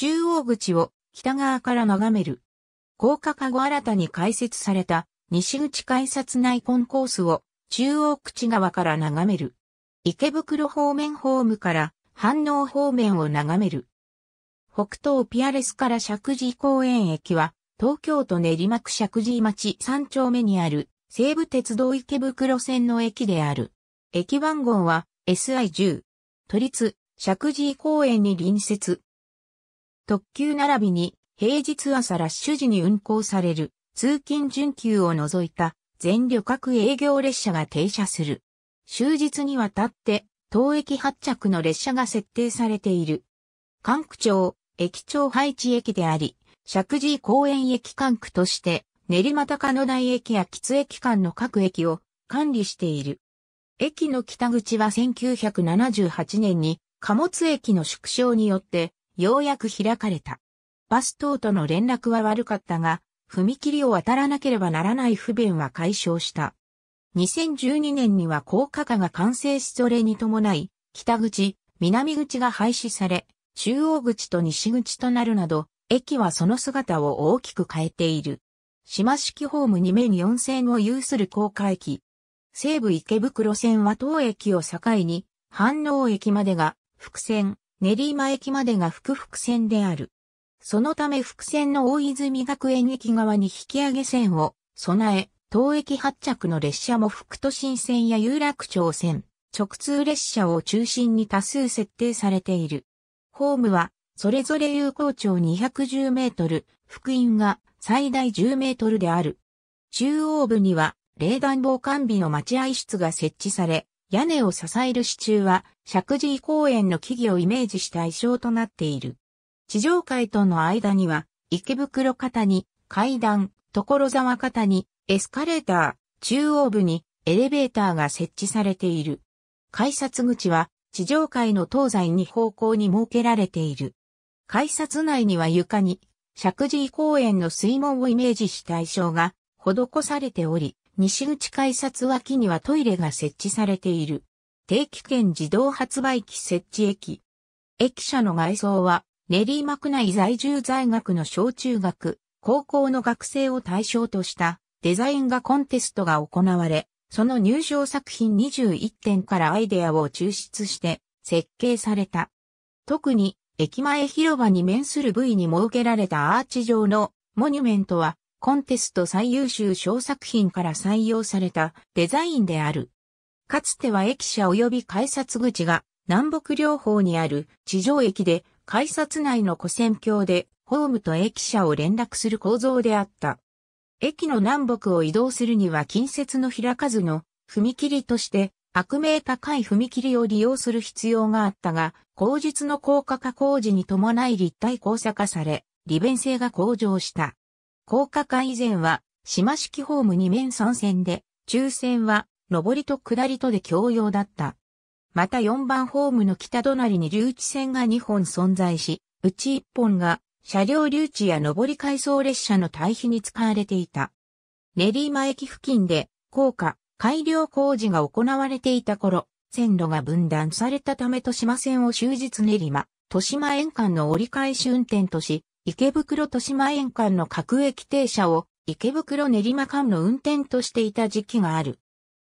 中央口を北側から眺める。高架化後新たに開設された西口改札内コンコースを中央口側から眺める。池袋方面ホームから反応方面を眺める。北東ピアレスから石神公園駅は東京都練馬区石神町3丁目にある西武鉄道池袋線の駅である。駅番号は SI10。都立石神公園に隣接特急並びに平日朝ラッシュ時に運行される通勤準急を除いた全旅客営業列車が停車する。終日にわたって当駅発着の列車が設定されている。関区町、駅長配置駅であり、石神公園駅管区として練馬高野台駅や吉駅間の各駅を管理している。駅の北口は1978年に貨物駅の縮小によってようやく開かれた。バス等との連絡は悪かったが、踏切を渡らなければならない不便は解消した。2012年には高架化が完成しそれに伴い、北口、南口が廃止され、中央口と西口となるなど、駅はその姿を大きく変えている。島式ホーム2面4線を有する高架駅。西武池袋線は当駅を境に、飯能駅までが、伏線、練馬駅までが複々線である。そのため複線の大泉学園駅側に引き上げ線を備え、当駅発着の列車も副都心線や有楽町線、直通列車を中心に多数設定されている。ホームは、それぞれ有効長210メートル、福音が最大10メートルである。中央部には、冷暖房完備の待合室が設置され、屋根を支える支柱は石神井公園の木々をイメージした衣装となっている。地上階との間には、池袋方に階段、所沢方にエスカレーター、中央部にエレベーターが設置されている。改札口は地上階の東西に方向に設けられている。改札内には床に石神井公園の水門をイメージした衣装が施されており、西口改札脇にはトイレが設置されている。定期券自動発売機設置駅。駅舎の外装は、練馬区内在住在学の小中学、高校の学生を対象としたデザイン画コンテストが行われ、その入賞作品21点からアイデアを抽出して設計された。特に駅前広場に面する部位に設けられたアーチ状のモニュメントはコンテスト最優秀小作品から採用されたデザインである。かつては駅舎及び改札口が南北両方にある地上駅で改札内の古線橋でホームと駅舎を連絡する構造であった。駅の南北を移動するには近接の開かずの踏切として悪名高い踏切を利用する必要があったが、口実の高架化工事に伴い立体交差化され、利便性が向上した。高架化以前は、島式ホーム2面3線で、中線は上りと下りとで共用だった。また4番ホームの北隣に留置線が2本存在し、うち1本が車両留置や上り回送列車の対比に使われていた。練馬駅付近で高架、改良工事が行われていた頃、線路が分断されたため豊島線を終日練馬、豊島沿間の折り返し運転とし、池袋豊島沿間の各駅停車を池袋練馬間の運転としていた時期がある。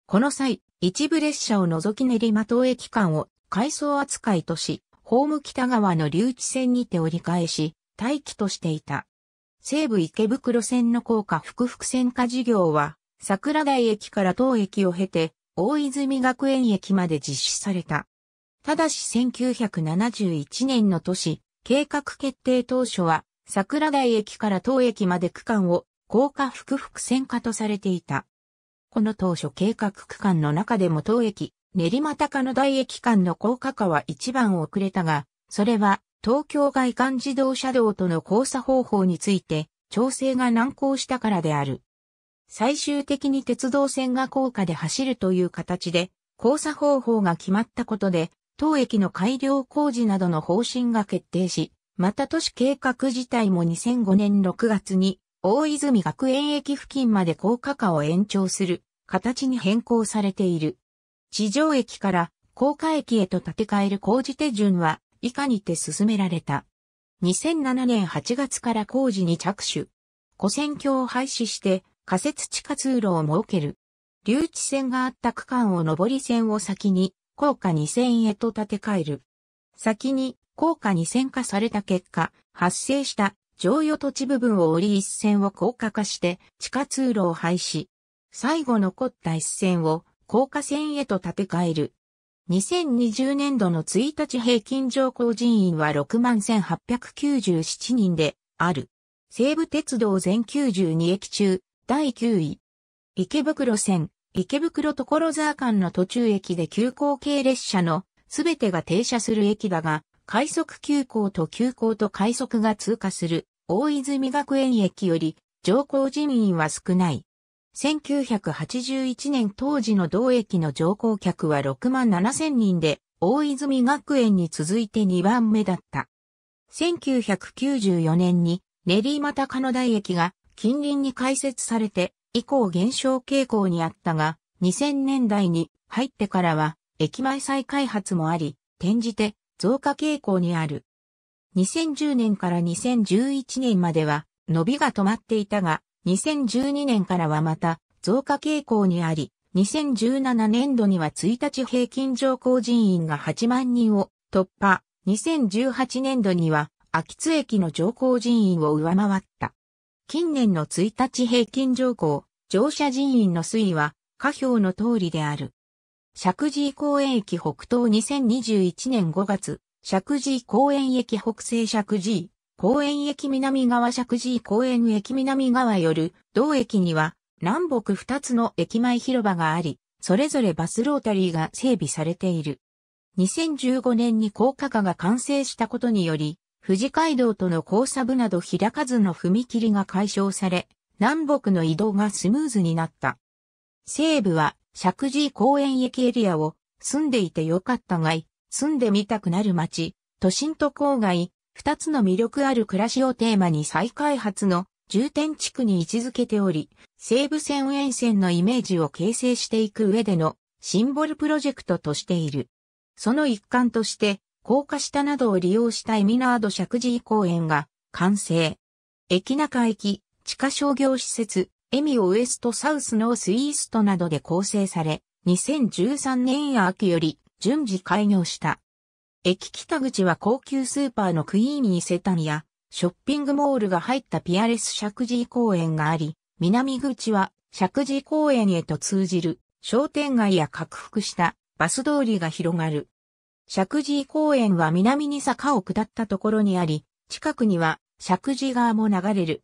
この際、一部列車を除き練馬東駅間を改装扱いとし、ホーム北側の留置線にて折り返し、待機としていた。西武池袋線の高架複々線化事業は、桜台駅から当駅を経て、大泉学園駅まで実施された。ただし1971年の都市、計画決定当初は、桜台駅から当駅まで区間を、高架複々線化とされていた。この当初計画区間の中でも当駅、練馬高野台駅間の高架化は一番遅れたが、それは東京外環自動車道との交差方法について調整が難航したからである。最終的に鉄道線が高架で走るという形で、交差方法が決まったことで、当駅の改良工事などの方針が決定し、また都市計画自体も2005年6月に、大泉学園駅付近まで高架化を延長する形に変更されている。地上駅から高架駅へと建て替える工事手順は以下にて進められた。2007年8月から工事に着手。古線橋を廃止して仮設地下通路を設ける。留置線があった区間を上り線を先に高架2000へと建て替える。先に高架2000化された結果、発生した常与土地部分を折り一線を高架化して地下通路を廃止。最後残った一線を高架線へと建て替える。2020年度の1日平均乗降人員は61,897人である。西武鉄道全92駅中、第9位。池袋線、池袋所沢間の途中駅で急行系列車のすべてが停車する駅だが、快速急行と急行と快速が通過する大泉学園駅より乗降人員は少ない。1981年当時の同駅の乗降客は6万7千人で、大泉学園に続いて2番目だった。1994年に練馬高野台駅が近隣に開設されて、以降減少傾向にあったが、2000年代に入ってからは、駅前再開発もあり、転じて増加傾向にある。2010年から2011年までは伸びが止まっていたが、2012年からはまた増加傾向にあり、2017年度には1日平均乗降人員が8万人を突破、2018年度には秋津駅の乗降人員を上回った。近年の1日平均乗降、乗車人員の推移は下表の通りである。石神井公園駅北東2021年5月、石神井公園駅北西石神井、公園駅南側石神井公園駅南側よる同駅には南北2つの駅前広場があり、それぞれバスロータリーが整備されている。2015年に高架化が完成したことにより、富士街道との交差部など開かずの踏切が解消され、南北の移動がスムーズになった。西部は石神井公園駅エリアを住んでいてよかったがい、住んでみたくなる街、都心と郊外、二つの魅力ある暮らしをテーマに再開発の重点地区に位置づけており、西武線沿線のイメージを形成していく上でのシンボルプロジェクトとしている。その一環として、高架下などを利用したエミナード石神井公園が完成。駅中駅、地下商業施設、エミオウエストサウスノースイーストなどで構成され、2013年秋より順次開業した。駅北口は高級スーパーのクイーニーセタンやショッピングモールが入ったピアレス石神井公園があり、南口は石神井公園へと通じる商店街や拡幅したバス通りが広がる。石神井公園は南に坂を下ったところにあり、近くには石神井川も流れる。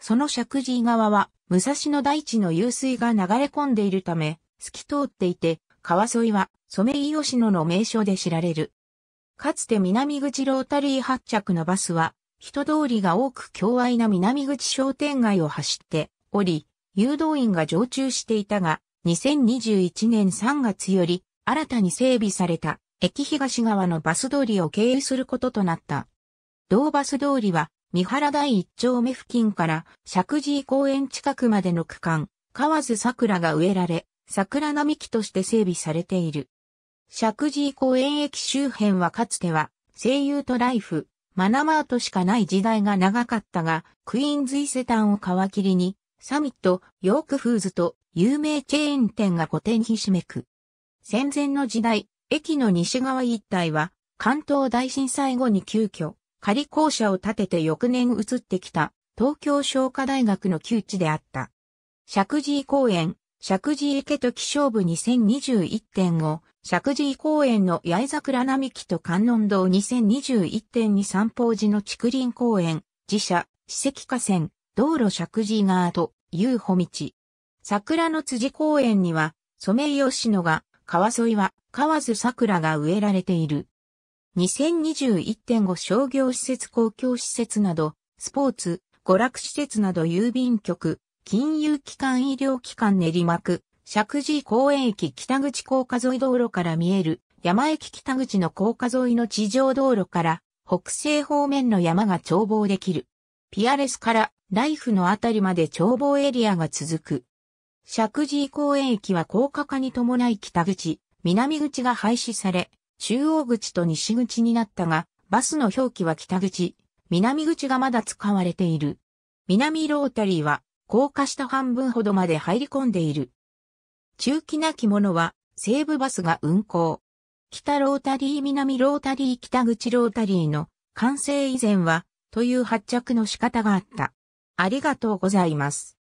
その石神井川は武蔵野大地の湧水が流れ込んでいるため、透き通っていて、川沿いはソメイヨシノの名所で知られる。かつて南口ロータリー発着のバスは、人通りが多く強愛な南口商店街を走っており、誘導員が常駐していたが、2021年3月より新たに整備された駅東側のバス通りを経由することとなった。同バス通りは、三原第一丁目付近から石神井公園近くまでの区間、河津桜が植えられ、桜並木として整備されている。石神井公園駅周辺はかつては、声優とライフ、マナマートしかない時代が長かったが、クイーンズ伊勢丹を皮切りに、サミット、ヨークフーズと有名チェーン店が古典ひしめく。戦前の時代、駅の西側一帯は、関東大震災後に急遽、仮校舎を建てて翌年移ってきた、東京商科大学の旧地であった。石神井公園、石神池と気象部2021.5、石神井公園の八重桜並木と観音堂2021.2散歩寺の竹林公園、自社、史跡河川、道路石神井川と遊歩道。桜の辻公園には、ソメイヨシノが、川沿いは、河津桜が植えられている。2021.5商業施設公共施設など、スポーツ、娯楽施設など郵便局、金融機関医療機関練馬区、石神井公園駅北口高架沿い道路から見える、山駅北口の高架沿いの地上道路から、北西方面の山が眺望できる。ピアレスからライフのあたりまで眺望エリアが続く。石神井公園駅は高架化に伴い北口、南口が廃止され、中央口と西口になったが、バスの表記は北口、南口がまだ使われている。南ロータリーは高架下半分ほどまで入り込んでいる。中期なき物は、西武バスが運行。北ロータリー南ロータリー北口ロータリーの完成以前は、という発着の仕方があった。ありがとうございます。